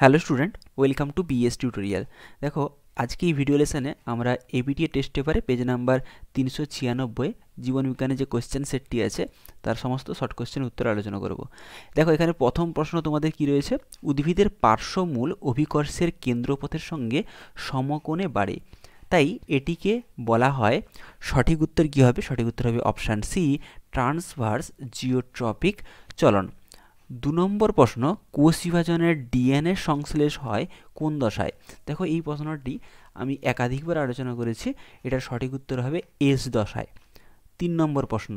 hello student welcome to BS tutorial দেখো আজকে এই ভিডিও লেসনে আমরা এবিটিএ টেস্ট পেপারে পেজ নাম্বার তিনশো ছিয়ানব্বই জীবনবিজ্ঞানে যে কোয়েশ্চেন সেটটি আছে তার সমস্ত শর্ট কোয়েশ্চেন উত্তর আলোচনা করব দেখো এখানে প্রথম প্রশ্ন তোমাদের কি রয়েছে উদ্ভিদের পার্শ্বমূল অভিকর্ষের কেন্দ্রপথের সঙ্গে সমকোণে বাড়ে তাই এটিকে বলা হয় সঠিক উত্তর কী হবে সঠিক উত্তর হবে অপশান সি ট্রান্সভার্স জিওট্রপিক চলন দু নম্বর প্রশ্ন কোষ বিভাজনের ডিএনএ সংশ্লেষ হয় কোন দশায় দেখো এই প্রশ্নটি আমি একাধিকবার আলোচনা করেছি এটার সঠিক উত্তর হবে এস দশায় তিন নম্বর প্রশ্ন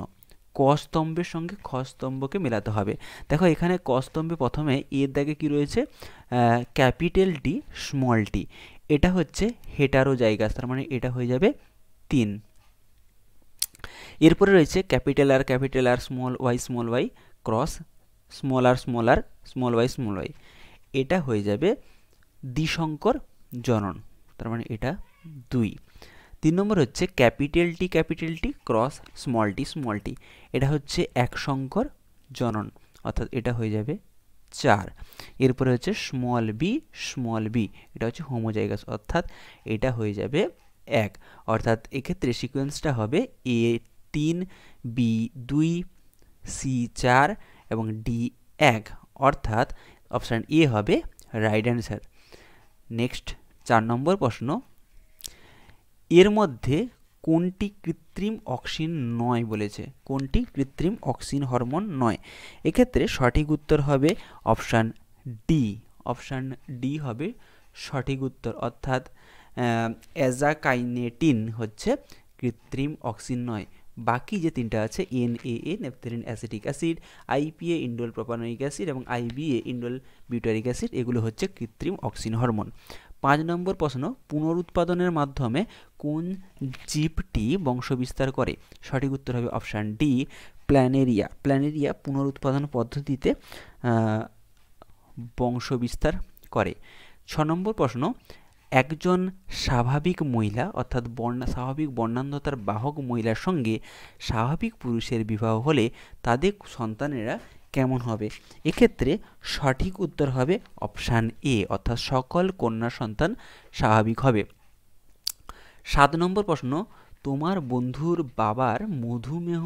কস্তম্ভের সঙ্গে খস্তম্ভকে মেলাতে হবে দেখো এখানে কস্তম্ভে প্রথমে এর দাগে কি রয়েছে ক্যাপিটাল টি স্মল টি এটা হচ্ছে হেটারো জায়গা তার মানে এটা হয়ে যাবে তিন এরপরে রয়েছে capital R capital R small Y small Y cross small R small R small Y small Y এটা হয়ে যাবে দ্বিসংকর জনন তার মানে এটা দুই তিন নম্বর হচ্ছে capital T capital T cross small T small T এটা হচ্ছে এক সংকর জনন অর্থাৎ এটা হয়ে যাবে চার এরপরে হচ্ছে স্মল বি স্মল বি এটা হচ্ছে হোমোজাইগাস অর্থাৎ এটা হয়ে যাবে এক অর্থাৎ এক্ষেত্রে সিকোয়েন্সটা হবে এ তিন বি দুই সি চার এবং ডি এক অর্থাৎ অপশান এ হবে রাইট অ্যান্সার নেক্সট চার নম্বর প্রশ্ন এর মধ্যে কোনটি কৃত্রিম অক্সিন নয় বলেছে কোনটি কৃত্রিম অক্সিন হরমোন নয় এক্ষেত্রে সঠিক উত্তর হবে অপশান ডি অপশান ডি হবে সঠিক উত্তর অর্থাৎ অ্যাজাকাইনেটিন হচ্ছে কৃত্রিম অক্সিন নয় বাকি যে তিনটা আছে N A A naphthalene acetic acid IPA indole propionic acid এবং আইবিএ ইন্ডোল বিউটারিক অ্যাসিড এগুলো হচ্ছে কৃত্রিম অক্সিন হরমোন পাঁচ নম্বর প্রশ্ন পুনরুৎপাদনের মাধ্যমে কোন জীবটি বংশবিস্তার করে সঠিক উত্তর হবে অপশান ডি প্ল্যানেরিয়া প্ল্যানেরিয়া পুনরুৎপাদন পদ্ধতিতে বংশবিস্তার করে ছ নম্বর প্রশ্ন একজন স্বাভাবিক মহিলা অর্থাৎ বর্ণা স্বাভাবিক বর্ণান্ধতার বাহক মহিলার সঙ্গে স্বাভাবিক পুরুষের বিবাহ হলে তাদের সন্তানেরা কেমন হবে এক্ষেত্রে সঠিক উত্তর হবে অপশান এ অর্থাৎ সকল কন্যা সন্তান স্বাভাবিক হবে সাত নম্বর প্রশ্ন তোমার বন্ধুর বাবার মধুমেহ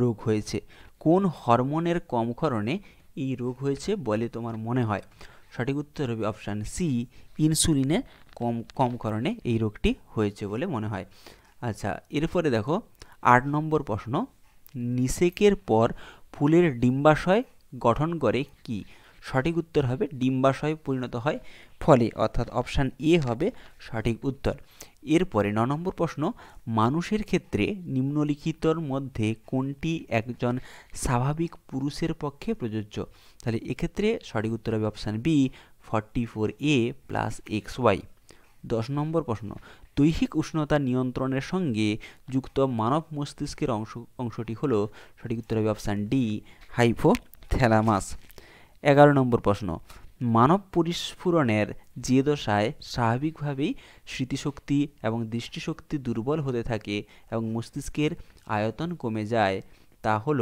রোগ হয়েছে কোন হরমোনের কম কারণে এই রোগ হয়েছে বলে তোমার মনে হয় সঠিক উত্তর হবে অপশান সি ইনসুলিনের কম কম কারণে এই রোগটি হয়েছে বলে মনে হয় আচ্ছা এরপরে দেখো আট নম্বর প্রশ্ন নিষেকের পর ফুলের ডিম্বাশয় গঠন করে কি সঠিক উত্তর হবে ডিম্বাশয় পরিণত হয় ফলে অর্থাৎ অপশান এ হবে সঠিক উত্তর এরপরে ন নম্বর প্রশ্ন মানুষের ক্ষেত্রে নিম্নলিখিতর মধ্যে কোনটি একজন স্বাভাবিক পুরুষের পক্ষে প্রযোজ্য তাহলে এক্ষেত্রে সঠিক উত্তর হবে option B forty four A plus X Y দশ নম্বর প্রশ্ন দৈহিক উষ্ণতা নিয়ন্ত্রণের সঙ্গে যুক্ত মানব মস্তিষ্কের অংশ অংশটি হলো সঠিক উত্তর হবে অপশান ডি হাইফো থ্যালামাস এগারো নম্বর প্রশ্ন মানব পরিস্ফুরণের যে দশায় স্বাভাবিকভাবেই স্মৃতিশক্তি এবং দৃষ্টিশক্তি দুর্বল হতে থাকে এবং মস্তিষ্কের আয়তন কমে যায় তা হল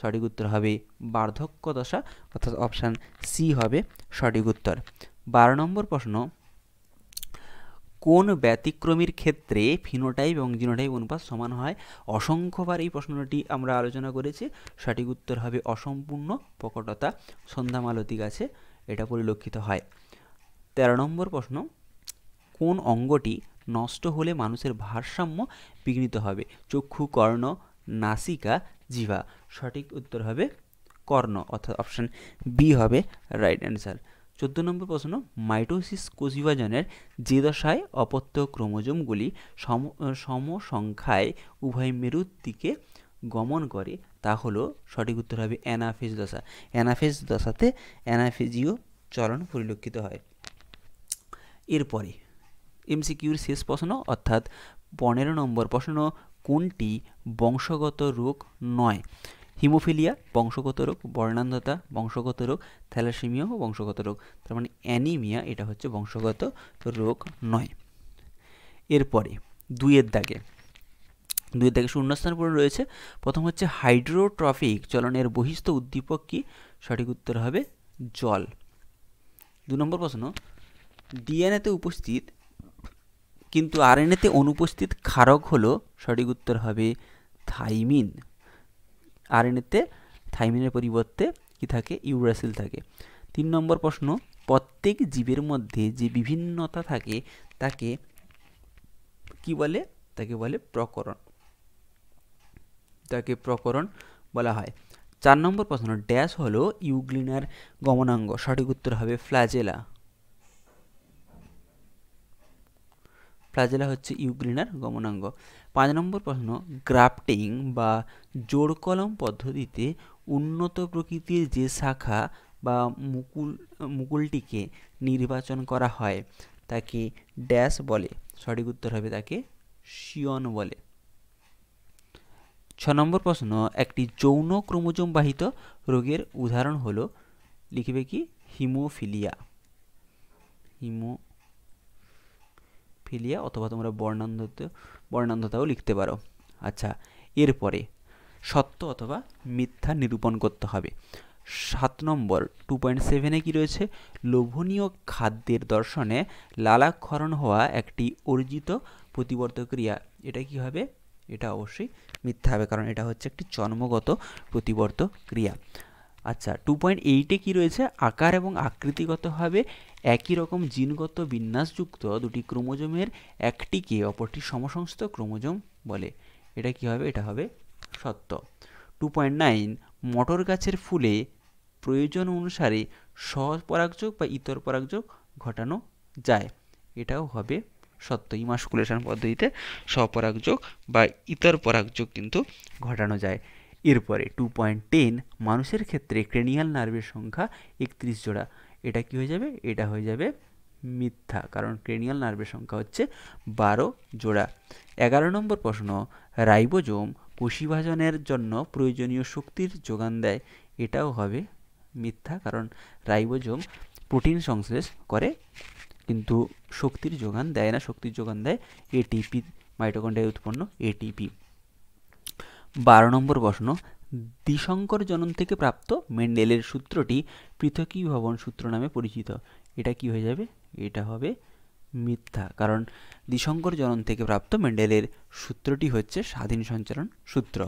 সঠিক উত্তর হবে বার্ধক্য দশা অর্থাৎ অপশান সি হবে সঠিক উত্তর বারো নম্বর প্রশ্ন কোন ব্যতিক্রমীর ক্ষেত্রে ফিনোটাইপ এবং জিনোটাইপ অনুপাত সমান হয় অসংখ্যবার এই প্রশ্নটি আমরা আলোচনা করেছি সঠিক উত্তর হবে অসম্পূর্ণ প্রকটতা সন্ধ্যা মালতী গাছে এটা পরিলক্ষিত হয় তেরো নম্বর প্রশ্ন কোন অঙ্গটি নষ্ট হলে মানুষের ভারসাম্য বিঘ্নিত হবে চক্ষু কর্ণ নাসিকা জিভা সঠিক উত্তর হবে কর্ণ অর্থাৎ অপশান বি হবে রাইট অ্যান্সার চোদ্দ নম্বর প্রশ্ন মাইটোসিস কোজিভাজনের যে দশায় অপত্য ক্রোমোজোমগুলি সম সমসংখ্যায় উভয় মেরুর দিকে গমন করে তা হলো সঠিক উত্তর হবে অ্যানাফেজ দশা অ্যানাফেজ দশাতে অ্যানাফেজিও চলন পরিলক্ষিত হয় এরপরে এমসিকিউর শেষ প্রশ্ন অর্থাৎ পনেরো নম্বর প্রশ্ন কোনটি বংশগত রোগ নয় হিমোফিলিয়া বংশগত রোগ বর্ণান্ধতা বংশগত রোগ থ্যালাসেমিয়া ও বংশগত রোগ তার মানে অ্যানিমিয়া এটা হচ্ছে বংশগত রোগ নয় এরপরে দুইয়ের দাগে দুই থেকে স্থান পূরণ রয়েছে প্রথম হচ্ছে হাইড্রোট্রফিক চলনের বহিস্থ উদ্দীপক কি সঠিক উত্তর হবে জল দু নম্বর প্রশ্ন ডিএনএতে উপস্থিত কিন্তু আরএনএতে অনুপস্থিত ক্ষারক হলো সঠিক উত্তর হবে থাইমিন আরএনএতে থাইমিনের পরিবর্তে কি থাকে ইউরাসিল থাকে তিন নম্বর প্রশ্ন প্রত্যেক জীবের মধ্যে যে বিভিন্নতা থাকে তাকে কি বলে তাকে বলে প্রকরণ তাকে প্রকরণ বলা হয় চার নম্বর প্রশ্ন ড্যাশ হলো ইউগ্লিনার গমনাঙ্গ সঠিক উত্তর হবে ফ্ল্যাজেলা ফ্লাজেলা হচ্ছে ইউগ্লিনার গমনাঙ্গ পাঁচ নম্বর প্রশ্ন গ্রাফটিং বা জোড় কলম পদ্ধতিতে উন্নত প্রকৃতির যে শাখা বা মুকুল মুকুলটিকে নির্বাচন করা হয় তাকে ড্যাশ বলে সঠিক উত্তর হবে তাকে শিয়ন বলে ছ নম্বর প্রশ্ন একটি যৌন ক্রোমোজোম বাহিত রোগের উদাহরণ হল লিখবে কি হিমোফিলিয়া হিমোফিলিয়া অথবা তোমরা বর্ণান্ধত বর্ণান্ধতাও লিখতে পারো আচ্ছা এরপরে সত্য অথবা মিথ্যা নিরূপণ করতে হবে সাত নম্বর টু পয়েন্ট সেভেনে কী রয়েছে লোভনীয় খাদ্যের দর্শনে লালাক্ষরণ হওয়া একটি অর্জিত প্রতিবর্ত ক্রিয়া এটা কী হবে এটা অবশ্যই মিথ্যা হবে কারণ এটা হচ্ছে একটি জন্মগত প্রতিবর্ত ক্রিয়া আচ্ছা টু পয়েন্ট এইটে কী রয়েছে আকার এবং আকৃতিগতভাবে একই রকম জিনগত বিন্যাসযুক্ত দুটি ক্রোমোজোমের একটিকে অপরটি সমসংস্থ ক্রোমোজোম বলে এটা কি হবে এটা হবে সত্য টু পয়েন্ট নাইন মটর গাছের ফুলে প্রয়োজন অনুসারে সহজ পরাগযোগ বা ইতর পরাগযোগ ঘটানো যায় এটাও হবে সত্য ইমাসকুলেশন পদ্ধতিতে স্বপরাগযোগ বা ইতর পরাগযোগ কিন্তু ঘটানো যায় এরপরে টু পয়েন্ট টেন মানুষের ক্ষেত্রে ক্রেনিয়াল নার্ভের সংখ্যা একত্রিশ জোড়া এটা কি হয়ে যাবে এটা হয়ে যাবে মিথ্যা কারণ ক্রেনিয়াল নার্ভের সংখ্যা হচ্ছে বারো জোড়া এগারো নম্বর প্রশ্ন রাইবোজোম কোষিভাজনের জন্য প্রয়োজনীয় শক্তির যোগান দেয় এটাও হবে মিথ্যা কারণ রাইবোজোম প্রোটিন সংশ্লেষ করে কিন্তু শক্তির যোগান দেয় না শক্তির যোগান দেয় এটিপি মাইটোকন্ড্রিয়ায় উৎপন্ন এটিপি বারো নম্বর প্রশ্ন দ্বিশঙ্কর জনন থেকে প্রাপ্ত মেন্ডেলের সূত্রটি পৃথকী ভবন সূত্র নামে পরিচিত এটা কি হয়ে যাবে এটা হবে মিথ্যা কারণ দ্বিশঙ্কর জনন থেকে প্রাপ্ত মেন্ডেলের সূত্রটি হচ্ছে স্বাধীন সঞ্চালন সূত্র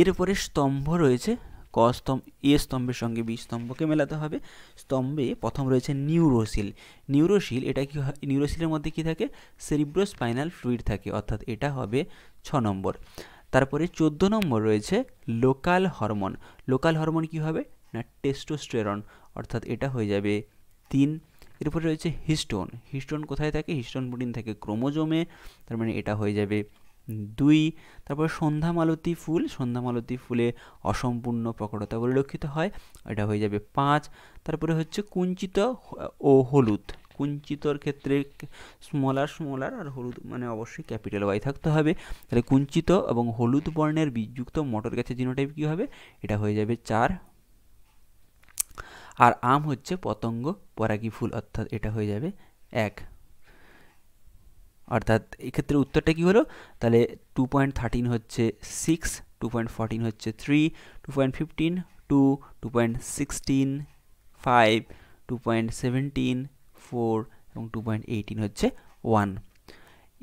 এরপরে স্তম্ভ রয়েছে ক স্তম্ভ এ স্তম্ভের সঙ্গে বি স্তম্ভকে মেলাতে হবে স্তম্ভে প্রথম রয়েছে নিউরোসিল নিউরোসিল এটা কি নিউরোসিলের মধ্যে কি থাকে সেরিব্রোস্পাইনাল ফ্লুইড থাকে অর্থাৎ এটা হবে ছ নম্বর তারপরে চোদ্দ নম্বর রয়েছে লোকাল হরমোন লোকাল হরমোন কি হবে না টেস্টোস্টেরন অর্থাৎ এটা হয়ে যাবে তিন এরপরে রয়েছে হিস্টোন হিস্টোন কোথায় থাকে হিস্টোন প্রোটিন থাকে ক্রোমোজোমে তার মানে এটা হয়ে যাবে দুই তারপর সন্ধ্যামালতী ফুল সন্ধ্যামালতী ফুলে অসম্পূর্ণ প্রকটতা পরিলক্ষিত হয় এটা হয়ে যাবে পাঁচ তারপরে হচ্ছে কুঞ্চিত ও হলুদ কুঞ্চিতর ক্ষেত্রে স্মলার স্মলার আর হলুদ মানে অবশ্যই ক্যাপিটাল ওয়াই থাকতে হবে তাহলে কুঞ্চিত এবং হলুদ বর্ণের বীজযুক্ত মটর গাছের জিনোটাইপ কী হবে এটা হয়ে যাবে চার আর আম হচ্ছে পতঙ্গ পরাগী ফুল অর্থাৎ এটা হয়ে যাবে এক অর্থাৎ এক্ষেত্রে উত্তরটা কী হলো তাহলে টু পয়েন্ট থার্টিন হচ্ছে সিক্স টু পয়েন্ট ফোরটিন হচ্ছে three two point fifteen two two point sixteen five two point seventeen four এবং টু পয়েন্ট এইটিন হচ্ছে ওয়ান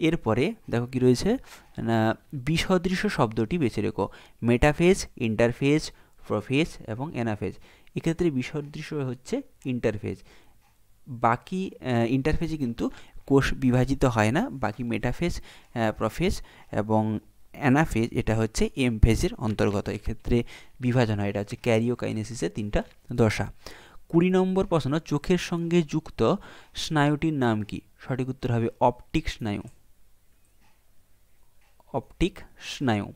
এরপরে দেখো কি রয়েছে না বিসদৃশ্য শব্দটি বেছে রেখো মেটাফেজ ইন্টারফেজ প্রফেজ এবং এনাফেজ এক্ষেত্রে বিসদৃশ্য হচ্ছে ইন্টারফেজ বাকি ইন্টারফেজে কিন্তু কোষ বিভাজিত হয় না বাকি মেটাফেজ প্রফেজ এবং অ্যানাফেজ এটা হচ্ছে এম ফেজের অন্তর্গত এক্ষেত্রে বিভাজন হয় এটা হচ্ছে ক্যারিওকাইনেসিসের তিনটা দশা কুড়ি নম্বর প্রশ্ন চোখের সঙ্গে যুক্ত স্নায়ুটির নাম কি সঠিক উত্তর হবে অপটিক স্নায়ু অপটিক স্নায়ু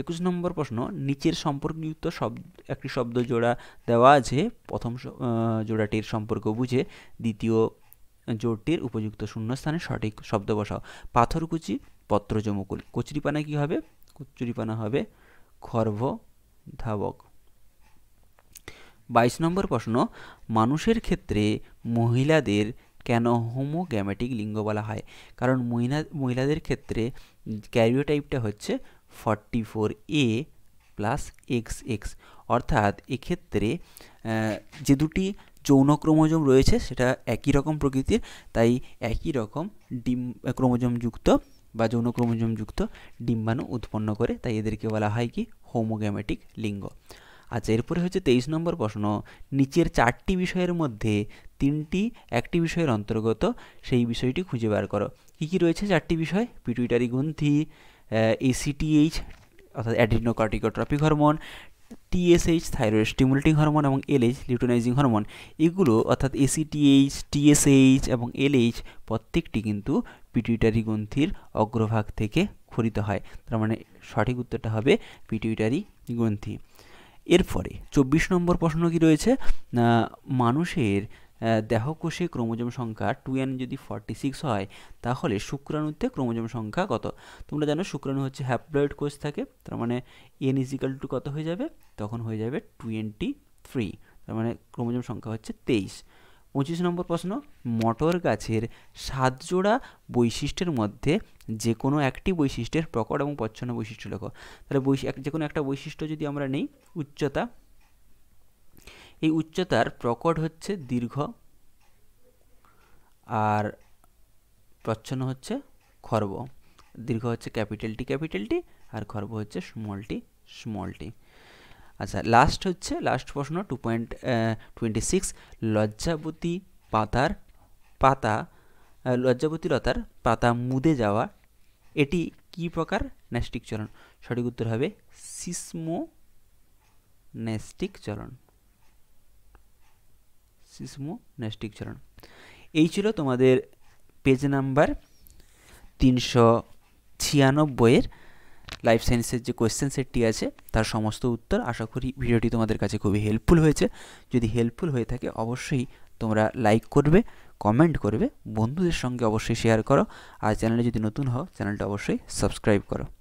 একুশ নম্বর প্রশ্ন নিচের সম্পর্কযুক্ত শব্দ একটি শব্দ জোড়া দেওয়া আছে প্রথম জোড়াটির সম্পর্ক বুঝে দ্বিতীয় জোরটির উপযুক্ত শূন্যস্থানে সঠিক শব্দ বসাও পত্র জমুকুল কচুরিপানা কি হবে কচুরিপানা হবে খর্ভ ধাবক বাইশ নম্বর প্রশ্ন মানুষের ক্ষেত্রে মহিলাদের কেন হোমোগ্যামেটিক লিঙ্গ বলা হয় কারণ মহিলা মহিলাদের ক্ষেত্রে ক্যারিওটাইপটা হচ্ছে forty four A plus X X অর্থাৎ এক্ষেত্রে যে দুটি যৌন ক্রোমোজোম রয়েছে সেটা একই রকম প্রকৃতির তাই একই রকম ডিম ক্রোমোজোমযুক্ত বা যৌন ক্রোমোজোমযুক্ত ডিম্বাণু উৎপন্ন করে তাই এদেরকে বলা হয় কি হোমোগ্যামেটিক লিঙ্গ আচ্ছা এরপরে হচ্ছে তেইশ নম্বর প্রশ্ন নিচের চারটি বিষয়ের মধ্যে তিনটি একটি বিষয়ের অন্তর্গত সেই বিষয়টি খুঁজে বার করো কী কী রয়েছে চারটি বিষয় পিটুইটারি গ্রন্থি এসিটিএইচ অর্থাৎ adrenocorticotropic hormone TSH thyroid stimulating hormone এবং এলএইচ লিউটোনাইজিং হরমোন এগুলো অর্থাৎ এসিটিএইচ টিএসএইচ এবং এলএইচ প্রত্যেকটি কিন্তু পিটিউটারি গ্রন্থির অগ্রভাগ থেকে খরিত হয় তার মানে সঠিক উত্তরটা হবে পিটিউটারি গ্রন্থি এরপরে চব্বিশ নম্বর প্রশ্ন কি রয়েছে মানুষের দেহকোষে ক্রোমোজোম সংখ্যা টু এন যদি ফর্টি সিক্স হয় তাহলে শুক্রাণুতে ক্রোমোজোম সংখ্যা কত তোমরা জানো শুক্রাণু হচ্ছে হ্যাপ্লয়েড কোষ থাকে তার মানে এন ইজিক্যাল টু কত হয়ে যাবে তখন হয়ে যাবে টোয়েন্টি থ্রি তার মানে ক্রোমোজোম সংখ্যা হচ্ছে তেইশ পঁচিশ নম্বর প্রশ্ন মটর গাছের সাত জোড়া বৈশিষ্ট্যের মধ্যে যে কোনো একটি বৈশিষ্ট্যের প্রকট এবং প্রচ্ছন্ন বৈশিষ্ট্য লেখো তাহলে বৈশি যে কোনো একটা বৈশিষ্ট্য যদি আমরা নেই উচ্চতা এই উচ্চতার প্রকট হচ্ছে দীর্ঘ আর প্রচ্ছন্ন হচ্ছে খর্ব দীর্ঘ হচ্ছে ক্যাপিটাল টি ক্যাপিটাল টি আর খর্ব হচ্ছে স্মল টি স্মল টি আচ্ছা লাস্ট হচ্ছে লাস্ট প্রশ্ন টু পয়েন্ট টোয়েন্টি সিক্স লজ্জাবতী পাতার পাতা লজ্জাবতী লতার পাতা মুদে যাওয়া এটি কি প্রকার ন্যাস্টিক চলন সঠিক উত্তর হবে সিসমো ন্যাস্টিক চলন সিসমোন্যাস্টিক চরণ এই ছিল তোমাদের পেজ নাম্বার তিনশো ছিয়ানব্বইয়ের লাইফ সায়েন্সের যে কোয়েশ্চেন সেটটি আছে তার সমস্ত উত্তর আশা করি ভিডিওটি তোমাদের কাছে খুবই হেল্পফুল হয়েছে যদি হেল্পফুল হয়ে থাকে অবশ্যই তোমরা লাইক করবে কমেন্ট করবে বন্ধুদের সঙ্গে অবশ্যই শেয়ার করো আর চ্যানেলে যদি নতুন হও চ্যানেলটা অবশ্যই সাবস্ক্রাইব করো